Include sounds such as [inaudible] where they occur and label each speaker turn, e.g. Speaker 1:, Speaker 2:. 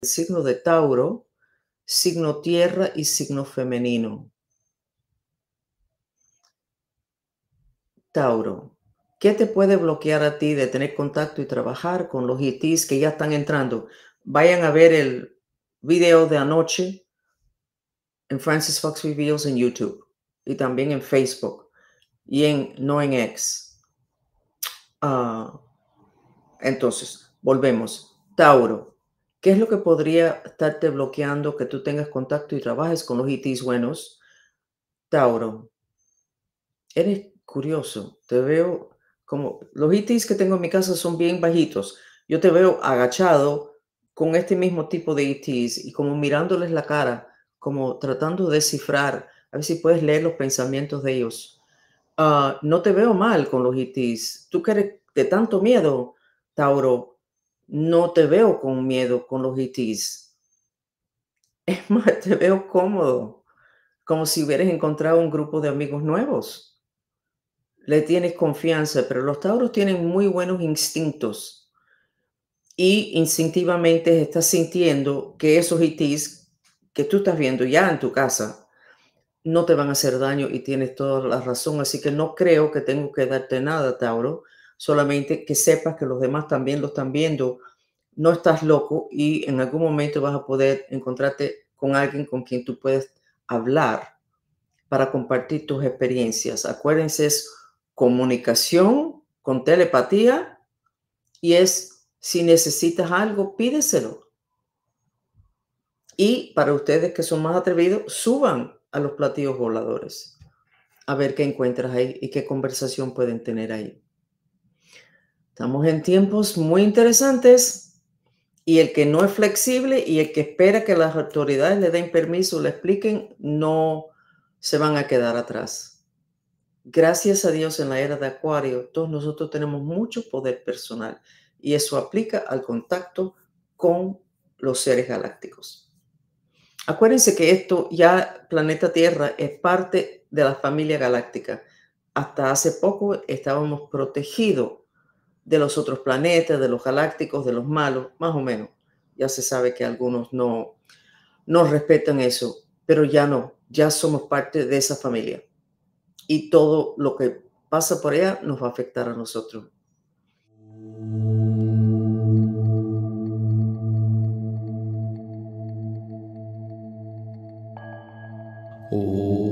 Speaker 1: el signo de Tauro, signo tierra y signo femenino. Tauro, ¿qué te puede bloquear a ti de tener contacto y trabajar con los ITs que ya están entrando? Vayan a ver el video de anoche en Francis Fox Reveals en YouTube y también en Facebook y en no X. Ah, entonces, volvemos. Tauro, ¿Qué es lo que podría estarte bloqueando que tú tengas contacto y trabajes con los ITs buenos? Tauro, eres curioso, te veo como los ITs que tengo en mi casa son bien bajitos. Yo te veo agachado con este mismo tipo de ITs y como mirándoles la cara, como tratando de descifrar, a ver si puedes leer los pensamientos de ellos. Ah, no te veo mal con los ITs. Tú que eres de tanto miedo, Tauro, no te veo con miedo con los ETs. Es [laughs] más, te veo cómodo, como si hubieras encontrado un grupo de amigos nuevos. Le tienes confianza, pero los tauros tienen muy buenos instintos y instintivamente estás sintiendo que esos ETs que tú estás viendo ya en tu casa no te van a hacer daño y tienes toda la razón. Así que no creo que tengo que darte nada, Tauro solamente que sepas que los demás también lo están viendo. No estás loco y en algún momento vas a poder encontrarte con alguien con quien tú puedes hablar para compartir tus experiencias. Acuérdense, es comunicación con telepatía y es si necesitas algo, pídeselo. Y para ustedes que son más atrevidos, suban a los platillos voladores a ver qué encuentras ahí y qué conversación pueden tener ahí. Estamos en tiempos muy interesantes y el que no es flexible y el que espera que las autoridades le den permiso, le expliquen, no se van a quedar atrás. Gracias a Dios en la era de Acuario, todos nosotros tenemos mucho poder personal y eso aplica al contacto con los seres galácticos. Acuérdense que esto ya, planeta Tierra, es parte de la familia galáctica. Hasta hace poco estábamos protegidos de los otros planetas, de los galácticos, de los malos, más o menos. Ya se sabe que algunos no, respetan eso, pero ya no, ya somos parte de esa familia. Y todo lo que pasa por ella nos va a afectar a nosotros. Oh.